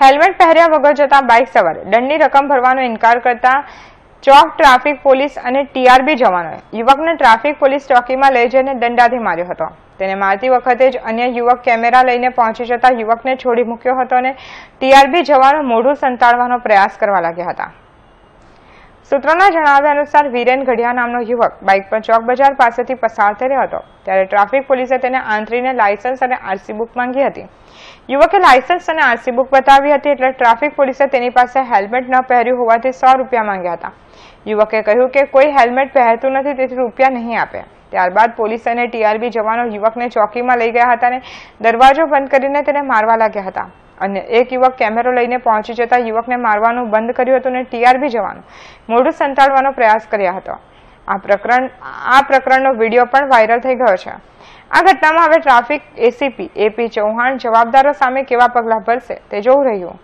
helmet પહેર્યા વગર જતા બાઇક સવાર દંડની રકમ ભરવાનો ઇનકાર કરતા ચોક ટ્રાફિક પોલીસ અને ટીઆરબી જવાનોએ યુવકને ટ્રાફિક પોલીસ ચોકીમાં લઈ જઈને દંડાથી માર્યો હતો તેને મારતી વખતે જ અન્ય યુવક કેમેરા લઈને પહોંચી જતા યુવકને છોડી મૂક્યો હતો અને ટીઆરબી જવાનો મોઢું સંતાડવાનો પ્રયાસ કરવા લાગ્યા હતા સૂત્રોના જણાવ્યા અનુસાર વીરેન ઘડિયા નામનો યુવક બાઇક પર ચોક બજાર પાસેથી પસાર થઈ રહ્યો હતો ત્યારે ટ્રાફિક પોલીસે તેને આંતરીને લાયસન્સ અને આરસી બુક માંગી હતી યુવકે લાયસન્સ અને આરસી બુક બતાવી હતી એટલે ટ્રાફિક પોલીસે તેની પાસે હેલ્મેટ ન પહેર્યું હોવાથી સો રૂપિયા માંગ્યા હતા યુવકે કહ્યું કે કોઈ હેલ્મેટ પહેરતું નથી તેથી રૂપિયા નહીં આપે ત્યારબાદ પોલીસ અને ટીઆરબી જવાનો યુવકને ચોકીમાં લઈ ગયા હતા અને દરવાજો બંધ કરીને તેને મારવા લાગ્યા હતા અને એક યુવક કેમેરો લઈને પહોંચી જતા યુવકને મારવાનું બંધ કર્યું હતું અને ટીઆરબી જવાનું મોઢું સંતાડવાનો પ્રયાસ કર્યા હતો આ પ્રકરણ આ પ્રકરણનો વિડીયો પણ વાયરલ થઈ ગયો છે આ ઘટનામાં હવે ટ્રાફિક એસીપી એપી ચૌહાણ જવાબદારો સામે કેવા પગલાં ભરશે તે જોવું રહ્યું